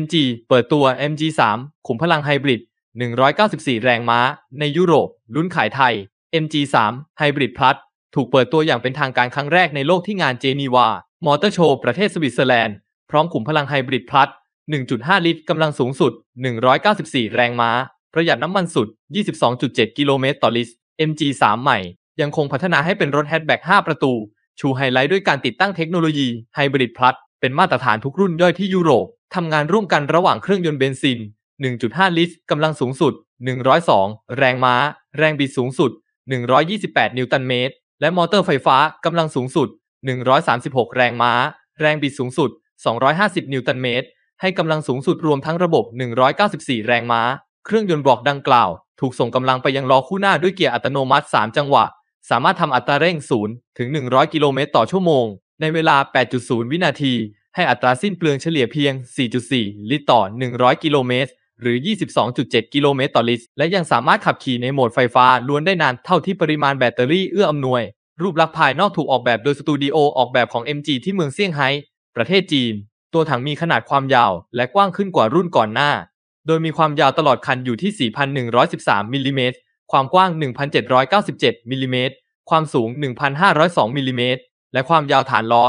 MG เปิดตัว MG3 ขุมพลังไฮบริด 194 แรงม้า ในยุโรปลุ้นขายไทย MG3 Hybrid Plus ถูกเปิดตัวอย่างเป็นทางการครั้งแรกในโลกที่งานเจนีวามอเตอร์โชว์ประเทศสวิตเซอร์แลนด์ พร้อมขุมพลังไฮบริดพลัส1.5 ลิตรกำลังสูงสุด 194 แรงม้า ประหยัดน้ำมันสุด 22.7 กิโลเมตรต่อลิตร MG3 ใหม่ ยังคงพัฒนาให้เป็นรถแฮชแบ็ก5ประตู ชูไฮไลท์ด้วยการติดตั้งเทคโนโลยีไฮบริดพลัสเป็นมาตรฐานทุกรุ่นย่อยที่ยุโรปทำงานร่วมกันระหว่างเครื่องยนต์เบนซิน 1.5 ลิตรกำลังสูงสุด 102 แรงม้า แรงบิดสูงสุด 128 นิวตันเมตร และมอเตอร์ไฟฟ้ากำลังสูงสุด 136 แรงม้า แรงบิดสูงสุด 250 นิวตันเมตร ให้กำลังสูงสุดรวมทั้งระบบ 194 แรงม้า เครื่องยนต์บล็อกดังกล่าว ถูกส่งกำลังไปยังล้อคู่หน้าด้วยเกียร์อัตโนมัติ 3 จังหวะ สามารถทำอัตราเร่ง 0 ถึง 100 กิโลเมตรต่อชั่วโมง ในเวลา 8.0 วินาทีให้อัตราสิ้นเปลืองเฉลี่ยเพียง 4.4 ลิตรต่อ 100 กิโลเมตร หรือ 22.7 กิโลเมตรต่อลิตร และยังสามารถขับขี่ในโหมดไฟฟ้าล้วนได้นานเท่าที่ปริมาณแบตเตอรี่เอื้ออำนวย รูปลักษณ์ภายนอกถูกออกแบบโดยสตูดิโอออกแบบของ MG ที่เมืองเซี่ยงไฮ้ ประเทศจีน ตัวถังมีขนาดความยาวและกว้างขึ้นกว่ารุ่นก่อนหน้า โดยมีความยาวตลอดคันอยู่ที่ 4,113 มิลลิเมตร ความกว้าง 1,797 มิลลิเมตร ความสูง 1,502 มิลลิเมตร และความยาวฐานล้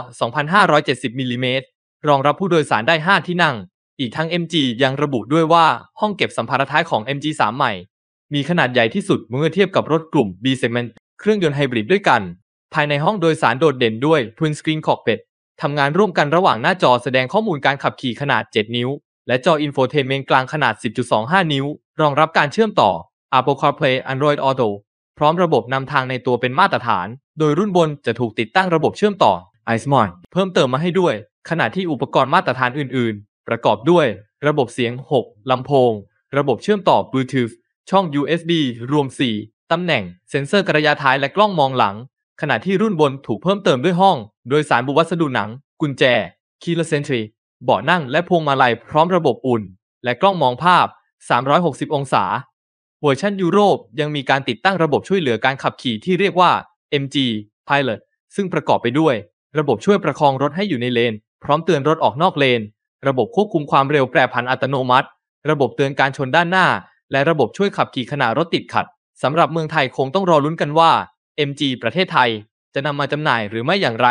อ 2,570 มิลลิเมตรรองรับผู้โดยสารได้ 5 ที่นั่ง อีกทั้ง MG ยังระบุด้วยว่าห้องเก็บสัมภาระท้ายของ MG3 ใหม่ มีขนาดใหญ่ที่สุดเมื่อเทียบกับรถกลุ่ม B segment เครื่องยนต์ไฮบริดด้วยกัน ภายในห้องโดยสารโดดเด่นด้วย Twin Screen Cockpit ทำงานร่วมกันระหว่างหน้าจอแสดงข้อมูลการขับขี่ขนาด 7 นิ้ว และจออินโฟเทนเมนต์กลางขนาด10.25 นิ้ว รองรับการเชื่อมต่อ Apple CarPlay Android Auto พร้อมระบบนำทางในตัวเป็นมาตรฐาน โดยรุ่นบนจะถูกติดตั้งระบบเชื่อมต่อ iSmart เพิ่มเติมมาให้ด้วยขณะที่อุปกรณ์มาตรฐานอื่นๆ ประกอบด้วย ระบบเสียง 6 ลำโพง ระบบเชื่อมต่อบลูทูธ ช่อง USB รวม 4 ตำแหน่ง เซ็นเซอร์กระยาท้ายและกล้องมองหลัง ขณะที่รุ่นบนถูกเพิ่มเติมด้วยห้องโดยสารบุวัสดุหนัง กุญแจ คีลเซนทรีเบาะนั่งและพวงมาลัยพร้อมระบบอุ่น และกล้องมองภาพ 360 องศา เวอร์ชันยุโรปยังมีการติดตั้งระบบช่วยเหลือการขับขี่ที่เรียกว่า MG Pilot ซึ่งประกอบไปด้วย ระบบช่วยประคองรถให้อยู่ในเลนพร้อมเตือนรถออกนอกเลน ระบบควบคุมความเร็วแปรผันอัตโนมัติ ระบบเตือนการชนด้านหน้า และระบบช่วยขับขี่ขณะรถติดขัด สำหรับเมืองไทยคงต้องรอลุ้นกันว่า MG ประเทศไทยจะนำมาจำหน่ายหรือไม่อย่างไร